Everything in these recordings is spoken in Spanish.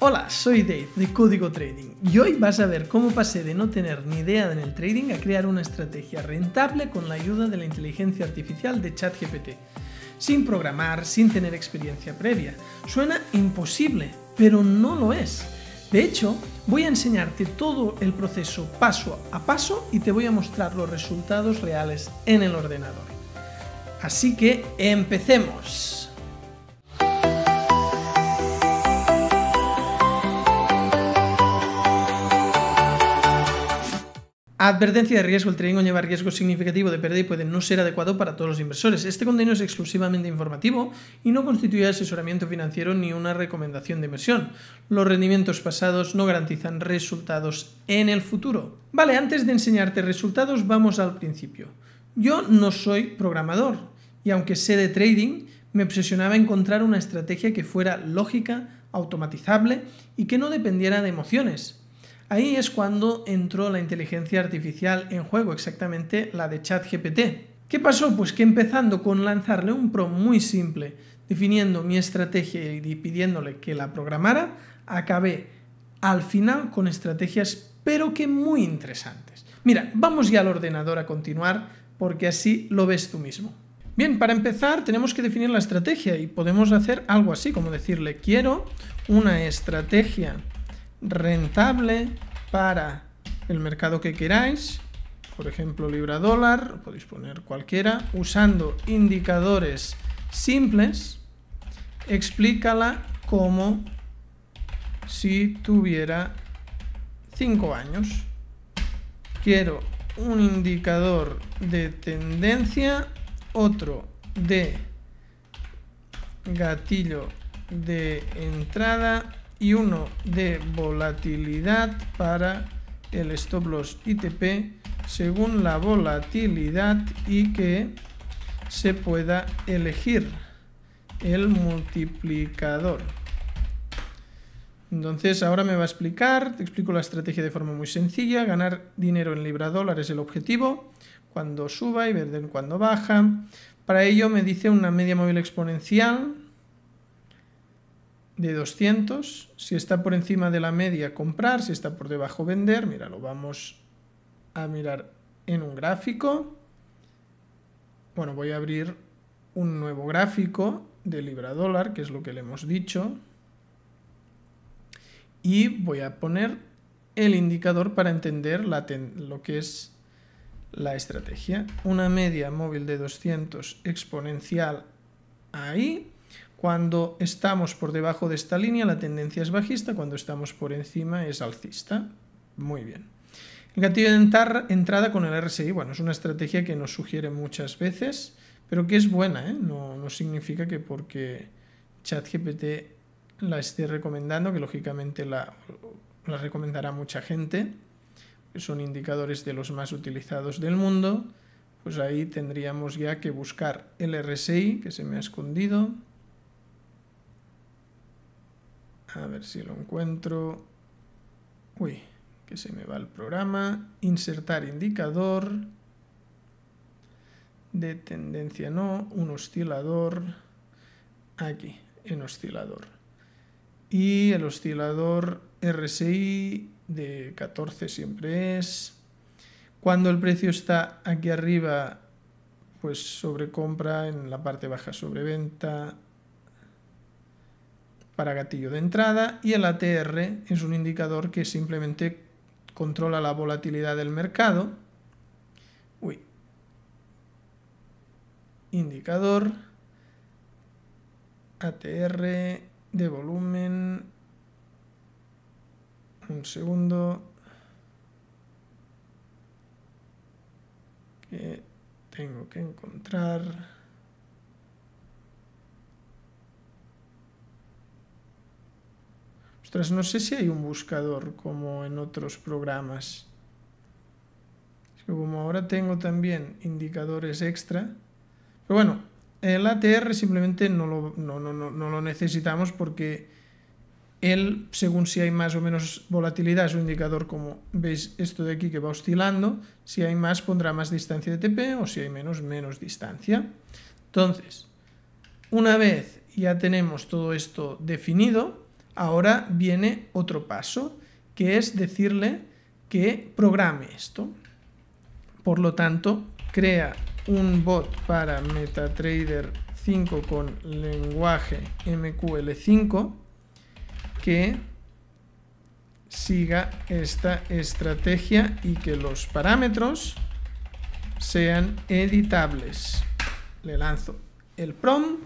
Hola, soy Dave de Código Trading y hoy vas a ver cómo pasé de no tener ni idea en el trading a crear una estrategia rentable con la ayuda de la inteligencia artificial de ChatGPT. Sin programar, sin tener experiencia previa. Suena imposible, pero no lo es. De hecho, voy a enseñarte todo el proceso paso a paso y te voy a mostrar los resultados reales en el ordenador. Así que empecemos. Advertencia de riesgo. El trading conlleva riesgo significativo de pérdida y puede no ser adecuado para todos los inversores. Este contenido es exclusivamente informativo y no constituye asesoramiento financiero ni una recomendación de inversión. Los rendimientos pasados no garantizan resultados en el futuro. Vale, antes de enseñarte resultados, vamos al principio. Yo no soy programador y aunque sé de trading, me obsesionaba encontrar una estrategia que fuera lógica, automatizable y que no dependiera de emociones Ahí es cuando entró la inteligencia artificial en juego, exactamente la de ChatGPT. ¿Qué pasó? Pues que empezando con lanzarle un prompt muy simple, definiendo mi estrategia y pidiéndole que la programara, acabé al final con estrategias pero que muy interesantes. Mira, vamos ya al ordenador a continuar porque así lo ves tú mismo. Bien, para empezar tenemos que definir la estrategia y podemos hacer algo así, como decirle quiero una estrategia rentable para el mercado que queráis, por ejemplo libra dólar, podéis poner cualquiera, usando indicadores simples, explícala como si tuviera 5 años. Quiero un indicador de tendencia, otro de gatillo de entrada y uno de volatilidad para el stop loss ITP según la volatilidad y que se pueda elegir el multiplicador. Entonces ahora me va a explicar, te explico la estrategia de forma muy sencilla, ganar dinero en libra dólares es el objetivo, cuando suba y en cuando baja. Para ello me dice una media móvil exponencial de 200. Si está por encima de la media, comprar. Si está por debajo, vender. Mira, lo vamos a mirar en un gráfico. Bueno, voy a abrir un nuevo gráfico de libra dólar, que es lo que le hemos dicho. Y voy a poner el indicador para entender lo que es la estrategia. Una media móvil de 200 exponencial ahí cuando estamos por debajo de esta línea la tendencia es bajista, cuando estamos por encima es alcista. Muy bien. El gatillo de entrada con el RSI, bueno, es una estrategia que nos sugiere muchas veces, pero que es buena, ¿eh? no, significa que porque ChatGPT la esté recomendando, que lógicamente la, la recomendará mucha gente, son indicadores de los más utilizados del mundo, pues ahí tendríamos ya que buscar el RSI, que se me ha escondido, a ver si lo encuentro. Uy, que se me va el programa. Insertar indicador. De tendencia no, un oscilador. Aquí, en oscilador. Y el oscilador RSI de 14 siempre es. Cuando el precio está aquí arriba, pues sobre compra, en la parte baja sobre venta, para gatillo de entrada y el ATR es un indicador que simplemente controla la volatilidad del mercado. Uy. Indicador ATR de volumen. Un segundo. Que tengo que encontrar. Ostras, no sé si hay un buscador como en otros programas. como ahora tengo también indicadores extra. Pero bueno, el ATR simplemente no lo, no, no lo necesitamos porque él, según si hay más o menos volatilidad, es un indicador como veis esto de aquí que va oscilando, si hay más pondrá más distancia de TP o si hay menos, menos distancia. Entonces, una vez ya tenemos todo esto definido, ahora viene otro paso, que es decirle que programe esto. Por lo tanto, crea un bot para MetaTrader 5 con lenguaje MQL5 que siga esta estrategia y que los parámetros sean editables. Le lanzo el prom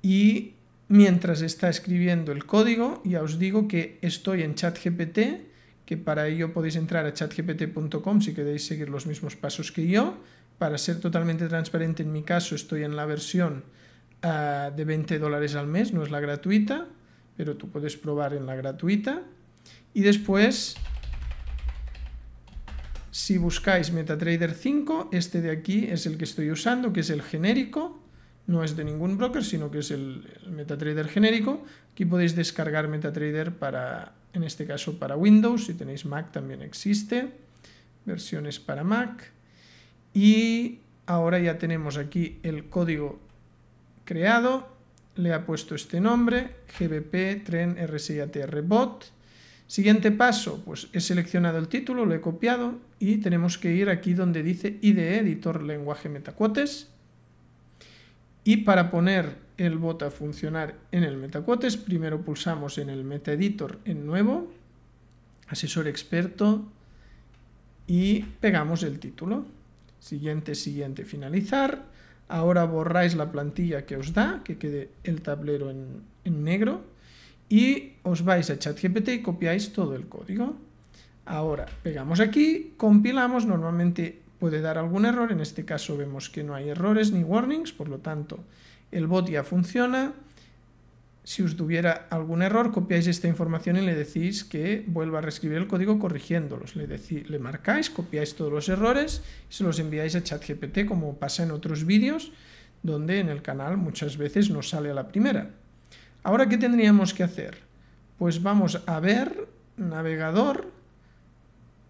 y mientras está escribiendo el código. Ya os digo que estoy en ChatGPT, que para ello podéis entrar a chatgpt.com si queréis seguir los mismos pasos que yo. Para ser totalmente transparente, en mi caso estoy en la versión ah, de 20 dólares al mes, no es la gratuita, pero tú puedes probar en la gratuita. Y después, si buscáis MetaTrader 5, este de aquí es el que estoy usando, que es el genérico no es de ningún broker, sino que es el, MetaTrader genérico. Aquí podéis descargar MetaTrader para, en este caso, para Windows. Si tenéis Mac también existe. Versiones para Mac. Y ahora ya tenemos aquí el código creado. Le ha puesto este nombre, GBP Tren ATR, Bot. Siguiente paso, pues he seleccionado el título, lo he copiado y tenemos que ir aquí donde dice IDE, editor lenguaje metacuotes y para poner el bot a funcionar en el metacuotes primero pulsamos en el MetaEditor en nuevo, asesor experto, y pegamos el título. Siguiente, siguiente, finalizar. Ahora borráis la plantilla que os da, que quede el tablero en, en negro, y os vais a ChatGPT y copiáis todo el código. Ahora pegamos aquí, compilamos, normalmente puede dar algún error, en este caso vemos que no hay errores ni warnings, por lo tanto el bot ya funciona. Si os tuviera algún error, copiáis esta información y le decís que vuelva a reescribir el código corrigiéndolos. Le, le marcáis, copiáis todos los errores y se los enviáis a ChatGPT, como pasa en otros vídeos, donde en el canal muchas veces no sale a la primera. Ahora, ¿qué tendríamos que hacer? Pues vamos a ver, navegador,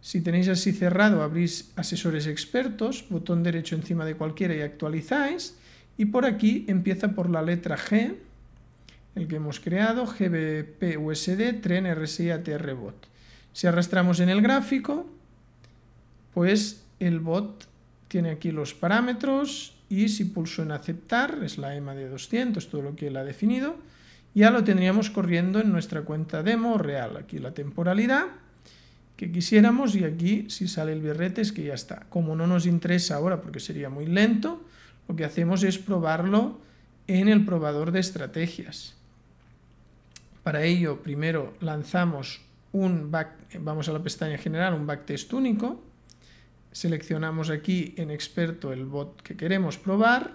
si tenéis así cerrado, abrís asesores expertos, botón derecho encima de cualquiera y actualizáis. Y por aquí empieza por la letra G, el que hemos creado, GBPUSD, USD, tren RSI ATR bot. Si arrastramos en el gráfico, pues el bot tiene aquí los parámetros y si pulso en aceptar, es la EMA de 200, todo lo que él ha definido, ya lo tendríamos corriendo en nuestra cuenta demo real. Aquí la temporalidad que quisiéramos y aquí si sale el birrete es que ya está. Como no nos interesa ahora porque sería muy lento, lo que hacemos es probarlo en el probador de estrategias. Para ello, primero lanzamos un back, vamos a la pestaña general, un backtest único, seleccionamos aquí en experto el bot que queremos probar,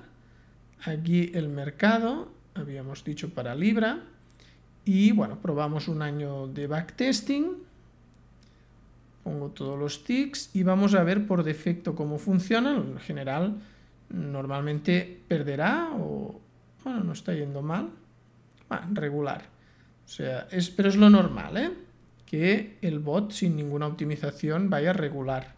aquí el mercado, habíamos dicho para Libra, y bueno, probamos un año de backtesting, pongo todos los tics y vamos a ver por defecto cómo funciona, En general, normalmente perderá o, bueno, no está yendo mal. regular. O sea, pero es lo normal, ¿eh? Que el bot sin ninguna optimización vaya regular.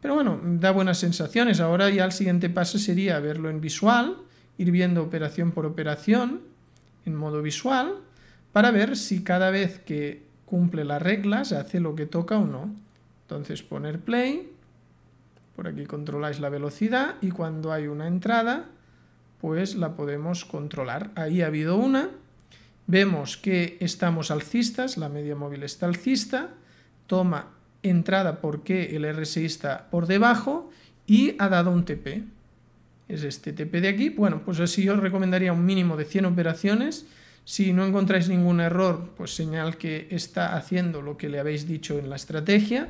Pero bueno, da buenas sensaciones. Ahora ya el siguiente paso sería verlo en visual, ir viendo operación por operación en modo visual, para ver si cada vez que cumple las reglas hace lo que toca o no. Entonces poner play, por aquí controláis la velocidad y cuando hay una entrada, pues la podemos controlar. Ahí ha habido una, vemos que estamos alcistas, la media móvil está alcista, toma entrada porque el RSI está por debajo y ha dado un TP. Es este TP de aquí. Bueno, pues así yo os recomendaría un mínimo de 100 operaciones. Si no encontráis ningún error, pues señal que está haciendo lo que le habéis dicho en la estrategia.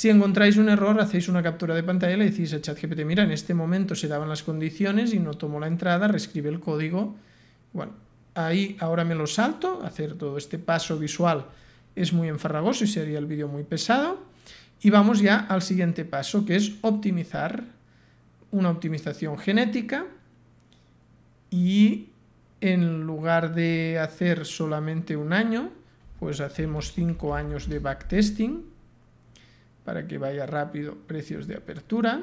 Si encontráis un error, hacéis una captura de pantalla y le decís a ChatGPT, mira, en este momento se daban las condiciones y no tomó la entrada, reescribe el código. Bueno, ahí ahora me lo salto, hacer todo este paso visual es muy enfarragoso y sería el vídeo muy pesado. Y vamos ya al siguiente paso, que es optimizar una optimización genética y en lugar de hacer solamente un año, pues hacemos cinco años de backtesting para que vaya rápido, precios de apertura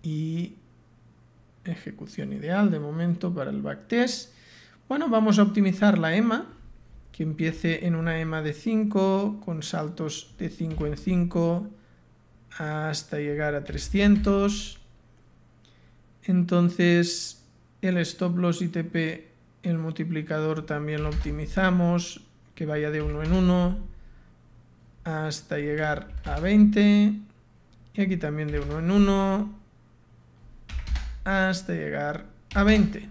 y ejecución ideal de momento para el backtest. Bueno, vamos a optimizar la EMA, que empiece en una EMA de 5, con saltos de 5 en 5 hasta llegar a 300. Entonces el stop loss ITP, el multiplicador también lo optimizamos, que vaya de 1 en 1 hasta llegar a 20 y aquí también de uno en uno hasta llegar a 20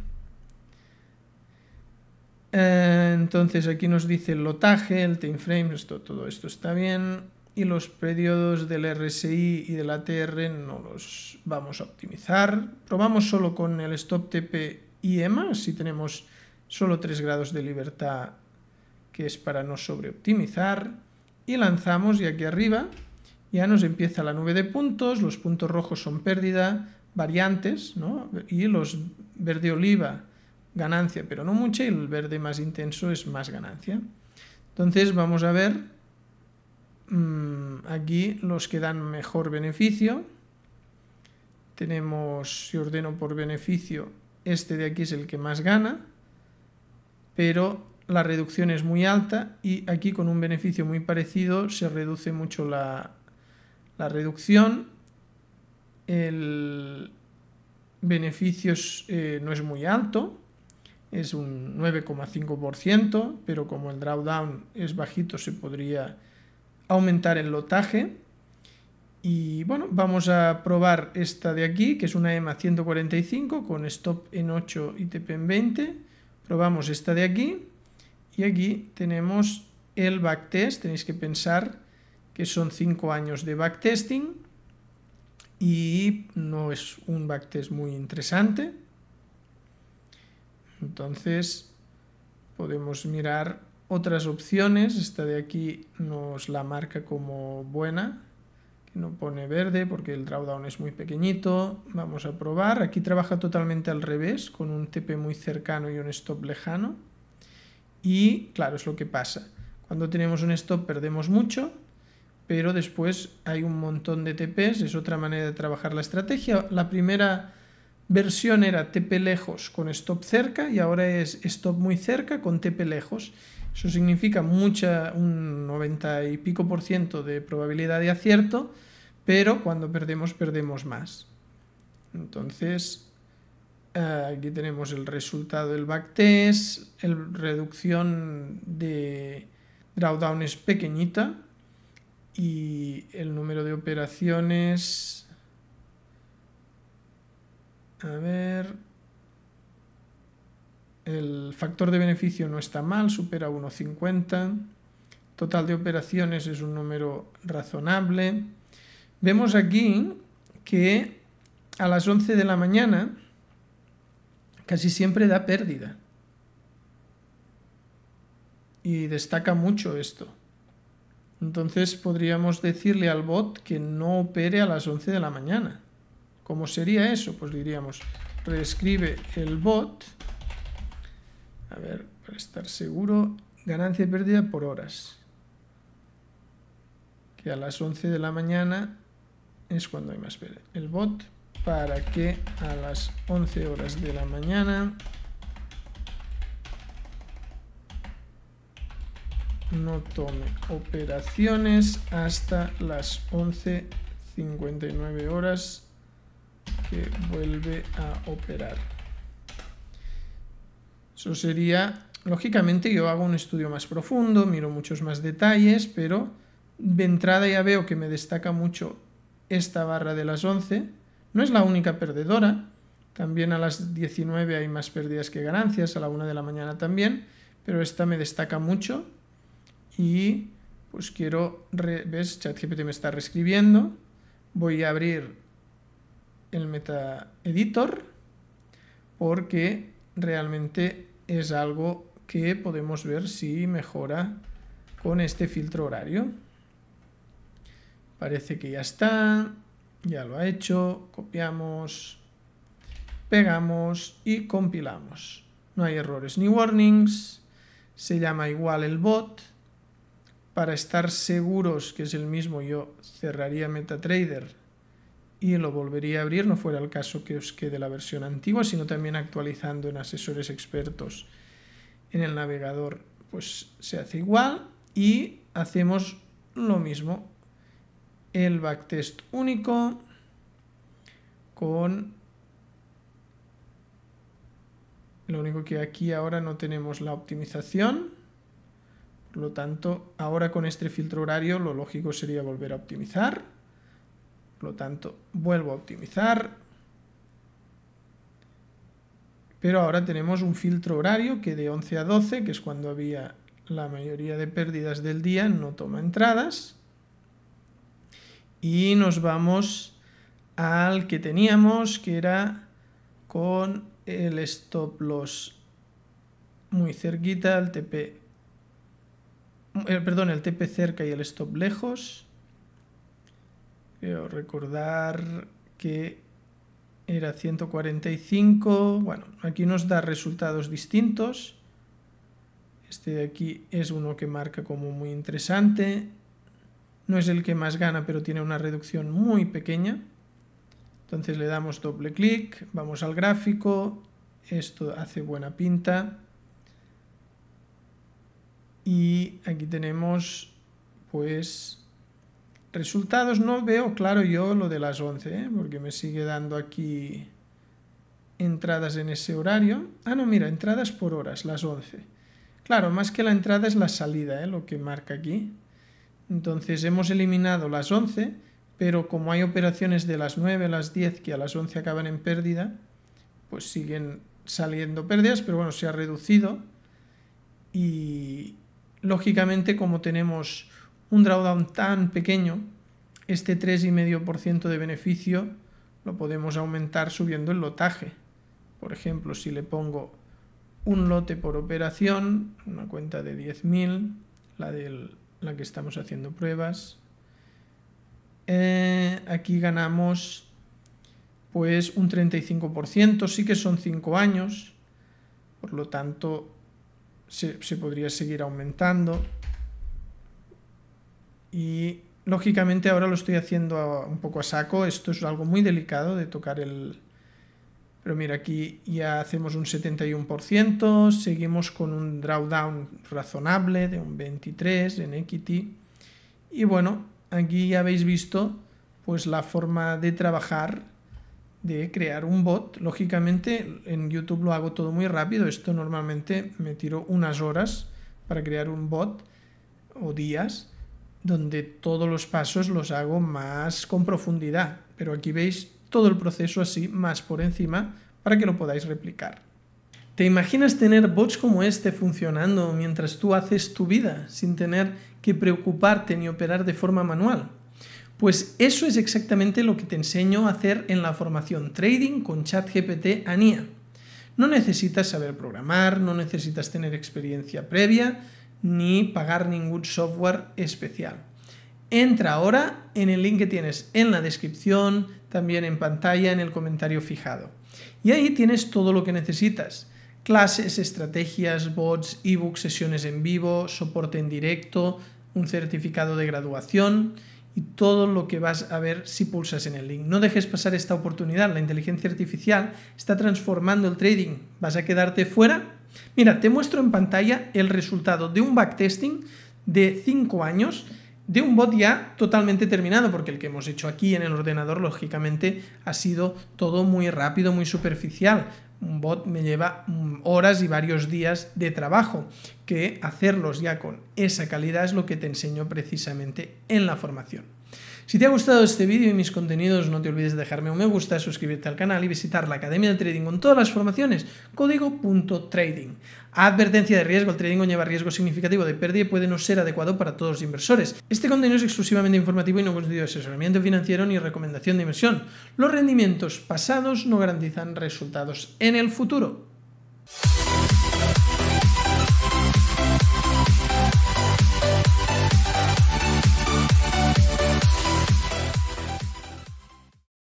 eh, entonces aquí nos dice el lotaje, el time frame, esto, todo esto está bien y los periodos del RSI y del ATR no los vamos a optimizar. Probamos solo con el stop TP y EMA, si tenemos solo 3 grados de libertad que es para no sobreoptimizar y lanzamos y aquí arriba ya nos empieza la nube de puntos, los puntos rojos son pérdida, variantes, ¿no? y los verde oliva, ganancia, pero no mucha, y el verde más intenso es más ganancia. Entonces vamos a ver mm, aquí los que dan mejor beneficio. Tenemos, si ordeno por beneficio, este de aquí es el que más gana, pero la reducción es muy alta y aquí con un beneficio muy parecido se reduce mucho la, reducción. El beneficio eh, no es muy alto, es un 9,5%, pero como el drawdown es bajito se podría aumentar el lotaje. Y bueno, vamos a probar esta de aquí, que es una EMA 145 con stop en 8 y TP en 20. Probamos esta de aquí. Y aquí tenemos el backtest, tenéis que pensar que son 5 años de backtesting y no es un backtest muy interesante. Entonces podemos mirar otras opciones, esta de aquí nos la marca como buena, que no pone verde porque el drawdown es muy pequeñito, vamos a probar, aquí trabaja totalmente al revés, con un TP muy cercano y un stop lejano. Y claro, es lo que pasa. Cuando tenemos un stop perdemos mucho, pero después hay un montón de TPs, es otra manera de trabajar la estrategia. La primera versión era TP lejos con stop cerca y ahora es stop muy cerca con TP lejos. Eso significa mucha, un 90 y pico por ciento de probabilidad de acierto, pero cuando perdemos, perdemos más. Entonces, eh, aquí tenemos el resultado del backtest, la reducción de drawdown es pequeñita y el número de operaciones... A ver... El factor de beneficio no está mal, supera 1,50. Total de operaciones es un número razonable. Vemos aquí que a las 11 de la mañana casi siempre da pérdida. Y destaca mucho esto. Entonces podríamos decirle al bot que no opere a las 11 de la mañana. ¿Cómo sería eso? Pues diríamos, reescribe el bot. A ver, para estar seguro, ganancia y pérdida por horas. Que a las 11 de la mañana es cuando hay más pérdida. El bot para que a las 11 horas de la mañana no tome operaciones hasta las 11.59 horas que vuelve a operar. Eso sería, lógicamente yo hago un estudio más profundo, miro muchos más detalles, pero de entrada ya veo que me destaca mucho esta barra de las 11 no es la única perdedora, también a las 19 hay más pérdidas que ganancias, a la 1 de la mañana también, pero esta me destaca mucho y pues quiero, ves, ChatGPT me está reescribiendo, voy a abrir el Meta Editor porque realmente es algo que podemos ver si mejora con este filtro horario. Parece que ya está. Ya lo ha hecho, copiamos, pegamos y compilamos. No hay errores ni warnings, se llama igual el bot. Para estar seguros que es el mismo, yo cerraría MetaTrader y lo volvería a abrir, no fuera el caso que os quede la versión antigua, sino también actualizando en asesores expertos en el navegador, pues se hace igual y hacemos lo mismo el backtest único con... Lo único que aquí ahora no tenemos la optimización. Por lo tanto, ahora con este filtro horario lo lógico sería volver a optimizar. Por lo tanto, vuelvo a optimizar. Pero ahora tenemos un filtro horario que de 11 a 12, que es cuando había la mayoría de pérdidas del día, no toma entradas y nos vamos al que teníamos que era con el stop loss muy cerquita, el TP, eh, perdón, el TP cerca y el stop lejos. Creo recordar que era 145, bueno, aquí nos da resultados distintos. Este de aquí es uno que marca como muy interesante, no es el que más gana, pero tiene una reducción muy pequeña. Entonces le damos doble clic, vamos al gráfico, esto hace buena pinta. Y aquí tenemos, pues, resultados. No veo claro yo lo de las 11, ¿eh? porque me sigue dando aquí entradas en ese horario. Ah, no, mira, entradas por horas, las 11. Claro, más que la entrada es la salida, ¿eh? lo que marca aquí. Entonces hemos eliminado las 11, pero como hay operaciones de las 9 a las 10 que a las 11 acaban en pérdida, pues siguen saliendo pérdidas, pero bueno, se ha reducido. Y lógicamente como tenemos un drawdown tan pequeño, este 3,5% de beneficio lo podemos aumentar subiendo el lotaje. Por ejemplo, si le pongo un lote por operación, una cuenta de 10.000, la del la que estamos haciendo pruebas. Eh, aquí ganamos pues un 35%, sí que son 5 años, por lo tanto se podría seguir aumentando. Y lógicamente ahora lo estoy haciendo un poco a saco, esto es algo muy delicado de tocar el, pero mira, aquí ya hacemos un 71%, seguimos con un drawdown razonable de un 23% en equity. Y bueno, aquí ya habéis visto pues la forma de trabajar de crear un bot. Lógicamente en YouTube lo hago todo muy rápido, esto normalmente me tiro unas horas para crear un bot o días donde todos los pasos los hago más con profundidad. Pero aquí veis todo el proceso así más por encima para que lo podáis replicar. ¿Te imaginas tener bots como este funcionando mientras tú haces tu vida sin tener que preocuparte ni operar de forma manual? Pues eso es exactamente lo que te enseño a hacer en la formación Trading con ChatGPT ANIA. E no necesitas saber programar, no necesitas tener experiencia previa ni pagar ningún software especial. Entra ahora en el link que tienes en la descripción, también en pantalla en el comentario fijado. Y ahí tienes todo lo que necesitas. Clases, estrategias, bots, ebooks, sesiones en vivo, soporte en directo, un certificado de graduación y todo lo que vas a ver si pulsas en el link. No dejes pasar esta oportunidad. La inteligencia artificial está transformando el trading. ¿Vas a quedarte fuera? Mira, te muestro en pantalla el resultado de un backtesting de 5 años de un bot ya totalmente terminado, porque el que hemos hecho aquí en el ordenador, lógicamente, ha sido todo muy rápido, muy superficial. Un bot me lleva mm, horas y varios días de trabajo, que hacerlos ya con esa calidad es lo que te enseño precisamente en la formación. Si te ha gustado este vídeo y mis contenidos, no te olvides de dejarme un me gusta, suscribirte al canal y visitar la Academia de Trading con todas las formaciones, código.trading. Advertencia de riesgo, el trading conlleva riesgo significativo de pérdida y puede no ser adecuado para todos los inversores. Este contenido es exclusivamente informativo y no constituye asesoramiento financiero ni recomendación de inversión. Los rendimientos pasados no garantizan resultados en el futuro.